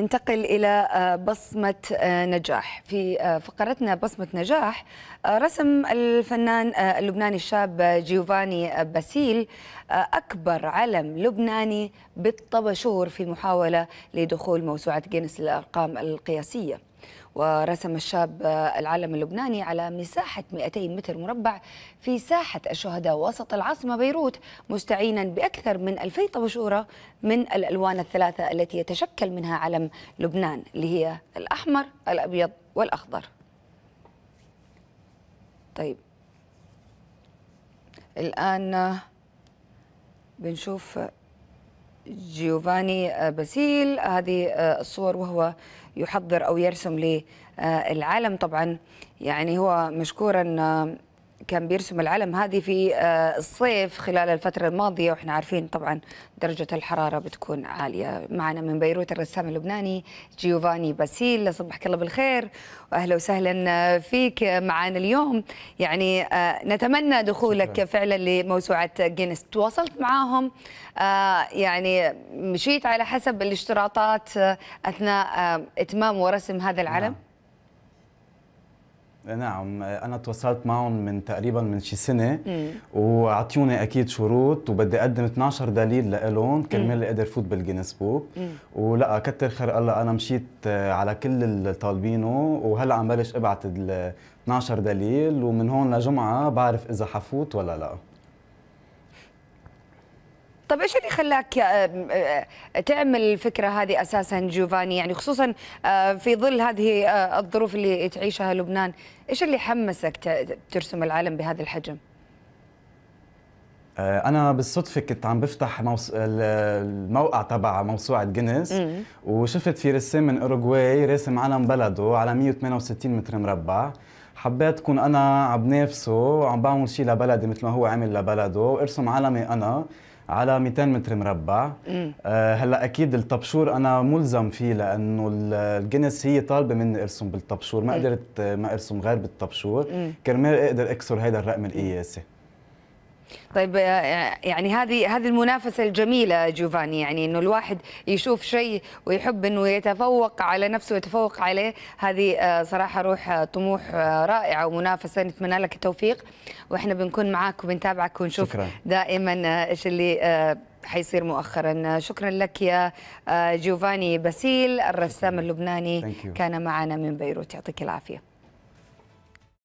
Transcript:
ننتقل إلى آه، بصمة آه، نجاح في آه، فقرتنا بصمة نجاح رسم الفنان اللبناني الشاب جيوفاني باسيل أكبر علم لبناني بالطبشور في محاولة لدخول موسوعة جينيس للأرقام القياسية ورسم الشاب العلم اللبناني على مساحة 200 متر مربع في ساحة الشهداء وسط العاصمة بيروت مستعينا بأكثر من 2000 طبشورة من الألوان الثلاثة التي يتشكل منها علم لبنان اللي هي الأحمر الأبيض والأخضر طيب الآن بنشوف جيوفاني آه، باسيل هذه آه، الصور وهو يحضر أو يرسم للعالم طبعا يعني هو مشكورا آه، كان بيرسم العلم هذه في آه، الصيف خلال الفترة الماضية وإحنا عارفين طبعا درجة الحرارة بتكون عالية معنا من بيروت الرسام اللبناني جيوفاني باسيل صبحك الله بالخير وأهلا وسهلا آه، فيك معنا اليوم يعني آه، نتمنى دخولك فعلا لموسوعة جينيس تواصلت معاهم يعني مشيت على حسب الاشتراطات أثناء إتمام ورسم هذا العلم نعم. نعم انا تواصلت معهم من تقريبا من شي سنه وعطيوني اكيد شروط وبدي اقدم 12 دليل لهم كرمال اقدر فوت بالجينيس بوك ولا كتر خير الله انا مشيت آه، على كل اللي طالبينه وهلا عم بلش ابعت 12 دليل ومن هون لجمعه بعرف اذا حفوت ولا لا طب ايش اللي خلاك آه، آه، آه، تعمل الفكره هذه اساسا جوفاني يعني خصوصا في ظل هذه الظروف اللي تعيشها لبنان ايش اللي حمسك ترسم العالم بهذا الحجم انا بالصدفه كنت عم بفتح موس... الموقع تبع موسوعه جينيس وشفت في رسام من اوروغواي راسم علم بلده على 168 متر مربع حبيت كون انا عم بنافسه وعم بعمل شيء لبلدي مثل ما هو عمل لبلده وارسم علمي انا على 200 متر مربع آه هلا اكيد الطبشور انا ملزم فيه لانه الجنس هي طالبه مني ارسم بالطبشور ما قدرت آه، ما ارسم غير بالطبشور كرمال اقدر اكسر هذا الرقم القياسي طيب آه، آه، يعني هذه هذه المنافسه الجميله جوفاني يعني انه الواحد يشوف شيء ويحب انه يتفوق على نفسه ويتفوق عليه هذه آه، صراحه روح طموح رائعه ومنافسه نتمنى لك التوفيق واحنا بنكون معاك وبنتابعك ونشوف شكرا. دائما ايش اللي حيصير مؤخرا شكرا لك يا جوفاني باسيل الرسام اللبناني كان معنا من بيروت يعطيك العافيه